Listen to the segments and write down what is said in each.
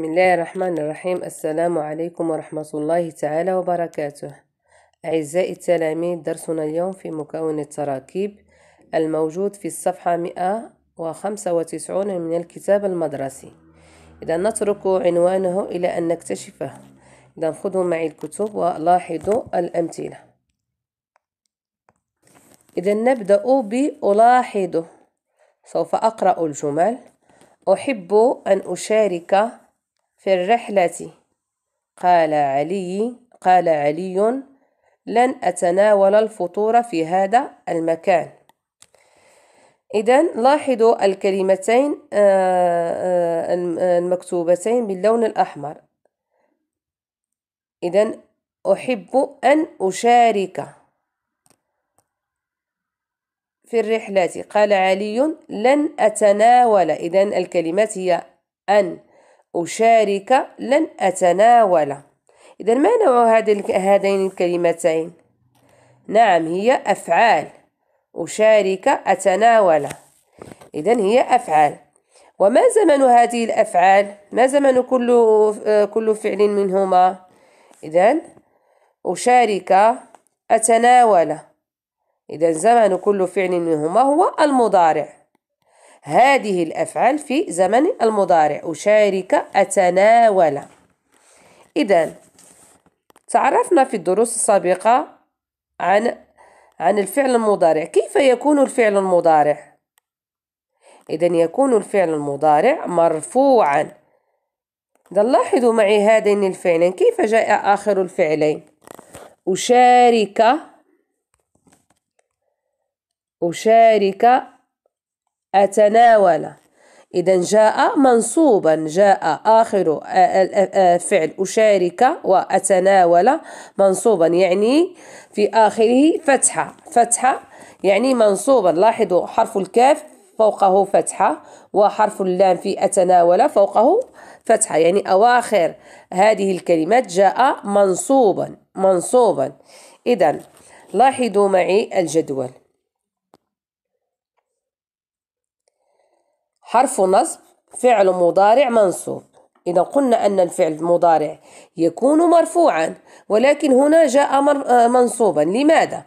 بسم الله الرحمن الرحيم السلام عليكم ورحمة الله تعالى وبركاته أعزائي التلاميذ درسنا اليوم في مكون التراكيب الموجود في الصفحة 195 من الكتاب المدرسي إذا نترك عنوانه إلى أن نكتشفه إذا خذوا معي الكتب ولاحظوا الأمثلة إذا نبدأ بألاحظه سوف أقرأ الجمل أحب أن أشارك في الرحلة قال علي قال علي لن أتناول الفطور في هذا المكان إذا لاحظوا الكلمتين آه، آه، آه، المكتوبتين باللون الأحمر إذا أحب أن أشارك في الرحلة قال علي لن أتناول إذا الكلمات هي أن أشارك لن أتناول إذا ما نوع هذين الكلمتين نعم هي أفعال أشارك أتناول إذا هي أفعال وما زمن هذه الأفعال ما زمن كل كل فعل منهما إذا أشارك أتناول إذا زمن كل فعل منهما هو المضارع هذه الأفعال في زمن المضارع أشارك أتناول إذا تعرفنا في الدروس السابقة عن عن الفعل المضارع كيف يكون الفعل المضارع إذا يكون الفعل المضارع مرفوعا إذا لاحظوا معي هذين الفعلين كيف جاء آخر الفعلين أشارك أشارك أتناول إذا جاء منصوبا جاء آخر آه، آه، آه، فعل أشارك وأتناول منصوبا يعني في آخره فتحة فتحة يعني منصوبا لاحظوا حرف الكاف فوقه فتحة وحرف اللام في أتناول فوقه فتحة يعني أواخر هذه الكلمات جاء منصوبا منصوبا إذا لاحظوا معي الجدول حرف نصب فعل مضارع منصوب إذا قلنا أن الفعل المضارع يكون مرفوعا ولكن هنا جاء آه، منصوبا لماذا؟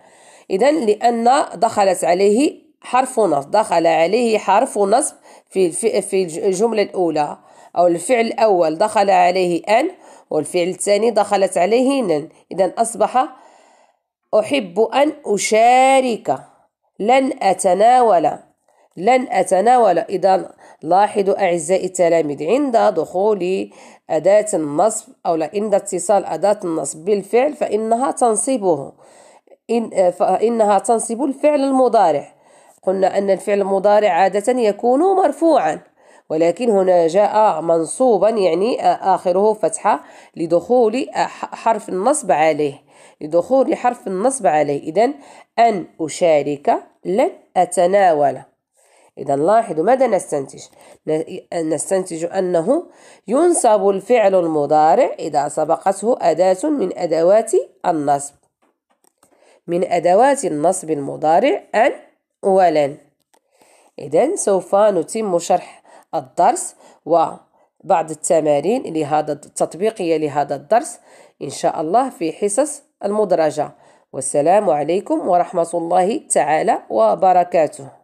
إذا لأن دخلت عليه حرف نصب دخل عليه حرف نصب في في الجملة الأولى أو الفعل الأول دخل عليه أن والفعل الثاني دخلت عليه نن إذا أصبح أحب أن أشارك لن أتناول لن أتناول إذا لاحظوا أعزائي التلاميذ عند دخول أداة النصب أو عند اتصال أداة النصب بالفعل فإنها تنصبه إن فإنها تنصب الفعل المضارع قلنا أن الفعل المضارع عادة يكون مرفوعا ولكن هنا جاء منصوبا يعني آخره فتحة لدخول حرف النصب عليه لدخول حرف النصب عليه إذا أن أشارك لن أتناول إذا لاحظوا ماذا نستنتج نستنتج أنه ينصب الفعل المضارع إذا سبقته أداة من أدوات النصب من أدوات النصب المضارع أن ولن إذا سوف نتم شرح الدرس وبعض التمارين لهذا التطبيقية لهذا الدرس إن شاء الله في حصص المدرجة والسلام عليكم ورحمة الله تعالى وبركاته